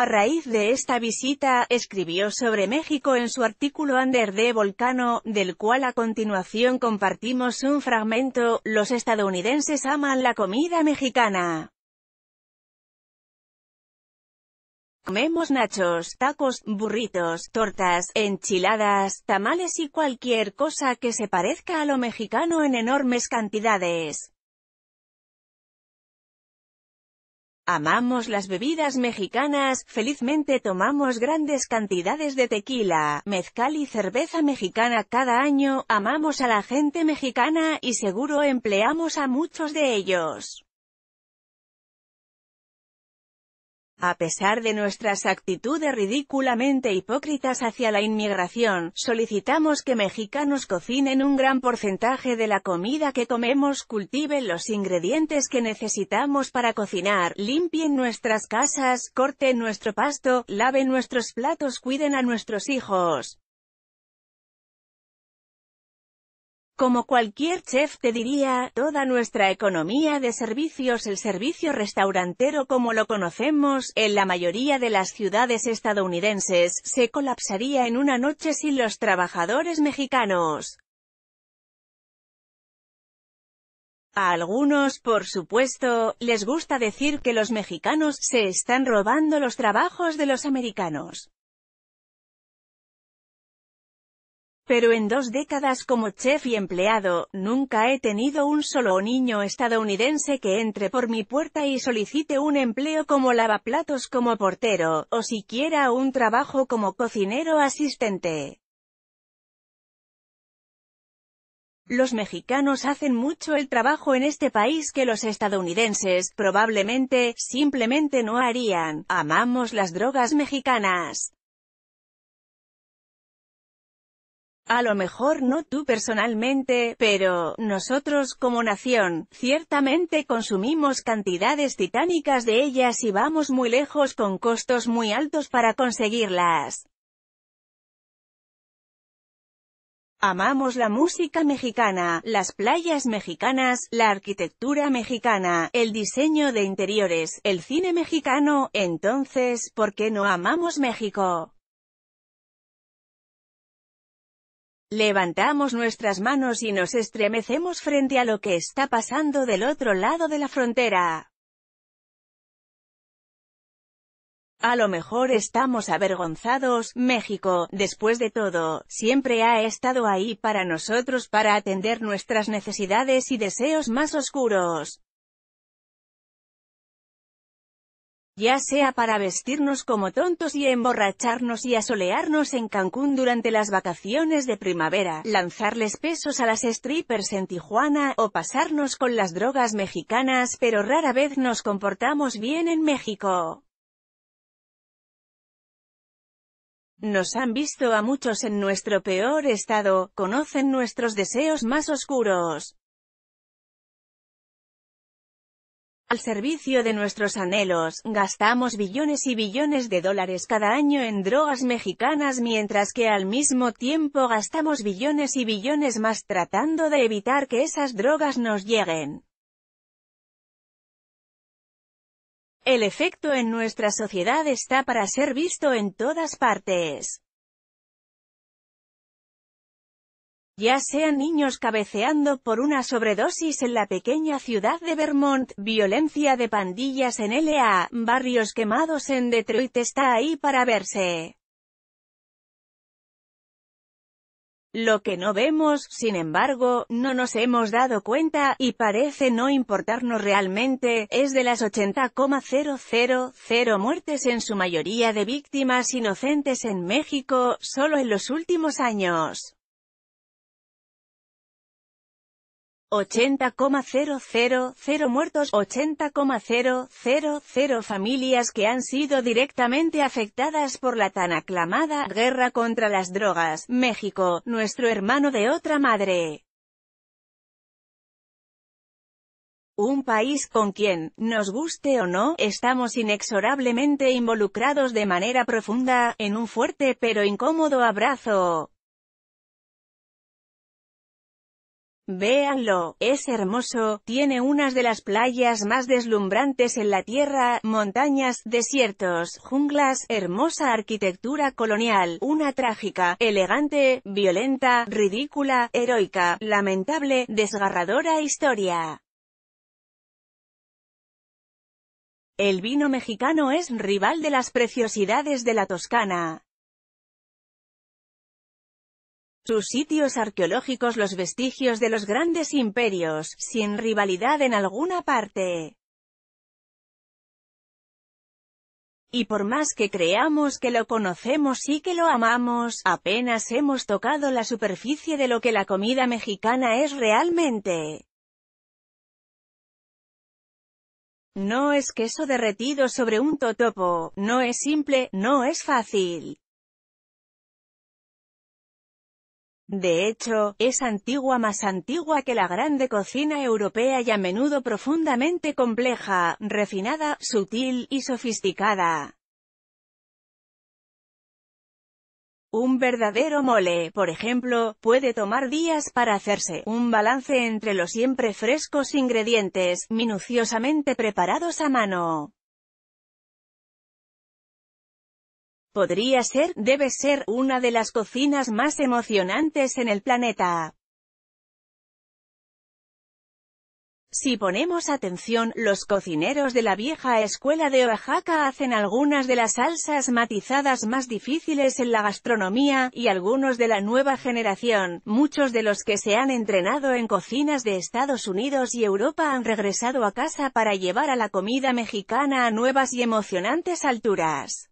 A raíz de esta visita, escribió sobre México en su artículo Under the Volcano, del cual a continuación compartimos un fragmento, los estadounidenses aman la comida mexicana. Comemos nachos, tacos, burritos, tortas, enchiladas, tamales y cualquier cosa que se parezca a lo mexicano en enormes cantidades. Amamos las bebidas mexicanas, felizmente tomamos grandes cantidades de tequila, mezcal y cerveza mexicana cada año, amamos a la gente mexicana, y seguro empleamos a muchos de ellos. A pesar de nuestras actitudes ridículamente hipócritas hacia la inmigración, solicitamos que mexicanos cocinen un gran porcentaje de la comida que comemos, cultiven los ingredientes que necesitamos para cocinar, limpien nuestras casas, corten nuestro pasto, laven nuestros platos, cuiden a nuestros hijos. Como cualquier chef te diría, toda nuestra economía de servicios, el servicio restaurantero como lo conocemos, en la mayoría de las ciudades estadounidenses, se colapsaría en una noche sin los trabajadores mexicanos. A algunos, por supuesto, les gusta decir que los mexicanos se están robando los trabajos de los americanos. Pero en dos décadas como chef y empleado, nunca he tenido un solo niño estadounidense que entre por mi puerta y solicite un empleo como lavaplatos como portero, o siquiera un trabajo como cocinero asistente. Los mexicanos hacen mucho el trabajo en este país que los estadounidenses, probablemente, simplemente no harían. Amamos las drogas mexicanas. A lo mejor no tú personalmente, pero, nosotros como nación, ciertamente consumimos cantidades titánicas de ellas y vamos muy lejos con costos muy altos para conseguirlas. Amamos la música mexicana, las playas mexicanas, la arquitectura mexicana, el diseño de interiores, el cine mexicano, entonces, ¿por qué no amamos México? Levantamos nuestras manos y nos estremecemos frente a lo que está pasando del otro lado de la frontera. A lo mejor estamos avergonzados, México, después de todo, siempre ha estado ahí para nosotros para atender nuestras necesidades y deseos más oscuros. ya sea para vestirnos como tontos y emborracharnos y asolearnos en Cancún durante las vacaciones de primavera, lanzarles pesos a las strippers en Tijuana, o pasarnos con las drogas mexicanas pero rara vez nos comportamos bien en México. Nos han visto a muchos en nuestro peor estado, conocen nuestros deseos más oscuros. al servicio de nuestros anhelos, gastamos billones y billones de dólares cada año en drogas mexicanas mientras que al mismo tiempo gastamos billones y billones más tratando de evitar que esas drogas nos lleguen. El efecto en nuestra sociedad está para ser visto en todas partes. ya sean niños cabeceando por una sobredosis en la pequeña ciudad de Vermont, violencia de pandillas en LA, barrios quemados en Detroit está ahí para verse. Lo que no vemos, sin embargo, no nos hemos dado cuenta, y parece no importarnos realmente, es de las 80,000 muertes en su mayoría de víctimas inocentes en México, solo en los últimos años. 80,000 muertos, 80,000 familias que han sido directamente afectadas por la tan aclamada guerra contra las drogas. México, nuestro hermano de otra madre. Un país con quien, nos guste o no, estamos inexorablemente involucrados de manera profunda, en un fuerte pero incómodo abrazo. Véanlo, es hermoso, tiene unas de las playas más deslumbrantes en la tierra, montañas, desiertos, junglas, hermosa arquitectura colonial, una trágica, elegante, violenta, ridícula, heroica, lamentable, desgarradora historia. El vino mexicano es rival de las preciosidades de la Toscana sus sitios arqueológicos los vestigios de los grandes imperios, sin rivalidad en alguna parte. Y por más que creamos que lo conocemos y que lo amamos, apenas hemos tocado la superficie de lo que la comida mexicana es realmente. No es queso derretido sobre un totopo, no es simple, no es fácil. De hecho, es antigua más antigua que la grande cocina europea y a menudo profundamente compleja, refinada, sutil y sofisticada. Un verdadero mole, por ejemplo, puede tomar días para hacerse. Un balance entre los siempre frescos ingredientes, minuciosamente preparados a mano. podría ser, debe ser, una de las cocinas más emocionantes en el planeta. Si ponemos atención, los cocineros de la vieja escuela de Oaxaca hacen algunas de las salsas matizadas más difíciles en la gastronomía, y algunos de la nueva generación, muchos de los que se han entrenado en cocinas de Estados Unidos y Europa han regresado a casa para llevar a la comida mexicana a nuevas y emocionantes alturas.